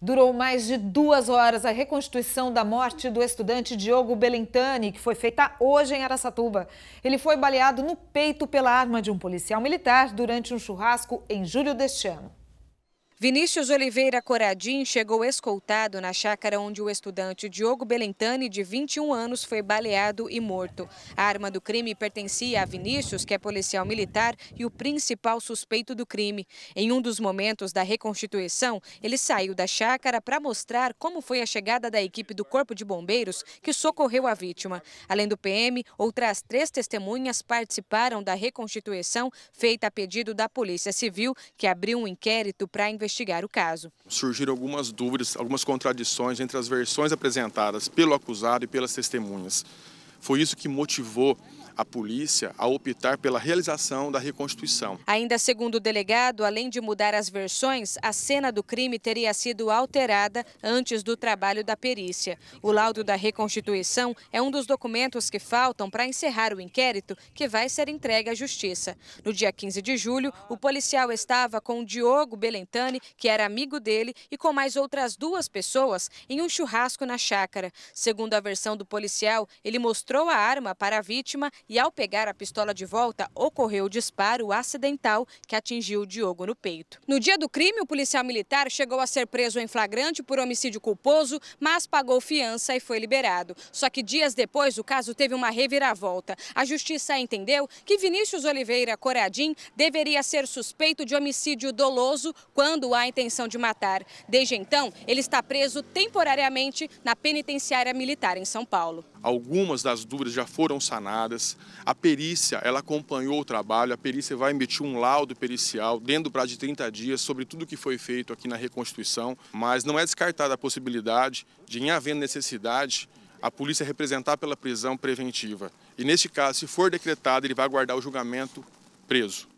Durou mais de duas horas a reconstituição da morte do estudante Diogo Belentani, que foi feita hoje em Aracatuba. Ele foi baleado no peito pela arma de um policial militar durante um churrasco em julho deste ano. Vinícius Oliveira Coradim chegou escoltado na chácara onde o estudante Diogo Belentani, de 21 anos, foi baleado e morto. A arma do crime pertencia a Vinícius, que é policial militar e o principal suspeito do crime. Em um dos momentos da reconstituição, ele saiu da chácara para mostrar como foi a chegada da equipe do Corpo de Bombeiros que socorreu a vítima. Além do PM, outras três testemunhas participaram da reconstituição feita a pedido da Polícia Civil, que abriu um inquérito para investigar investigar o caso. Surgiram algumas dúvidas, algumas contradições entre as versões apresentadas pelo acusado e pelas testemunhas. Foi isso que motivou a polícia a optar pela realização da reconstituição. Ainda segundo o delegado, além de mudar as versões, a cena do crime teria sido alterada antes do trabalho da perícia. O laudo da reconstituição é um dos documentos que faltam para encerrar o inquérito que vai ser entregue à justiça. No dia 15 de julho, o policial estava com Diogo Belentani, que era amigo dele, e com mais outras duas pessoas em um churrasco na chácara. Segundo a versão do policial, ele mostrou a arma para a vítima e ao pegar a pistola de volta, ocorreu o disparo acidental que atingiu Diogo no peito. No dia do crime, o policial militar chegou a ser preso em flagrante por homicídio culposo, mas pagou fiança e foi liberado. Só que dias depois, o caso teve uma reviravolta. A justiça entendeu que Vinícius Oliveira Coradim deveria ser suspeito de homicídio doloso quando há intenção de matar. Desde então, ele está preso temporariamente na penitenciária militar em São Paulo. Algumas das dúvidas já foram sanadas. A perícia, ela acompanhou o trabalho. A perícia vai emitir um laudo pericial dentro do prazo de 30 dias sobre tudo o que foi feito aqui na reconstituição. Mas não é descartada a possibilidade de, em havendo necessidade, a polícia representar pela prisão preventiva. E neste caso, se for decretado, ele vai aguardar o julgamento preso.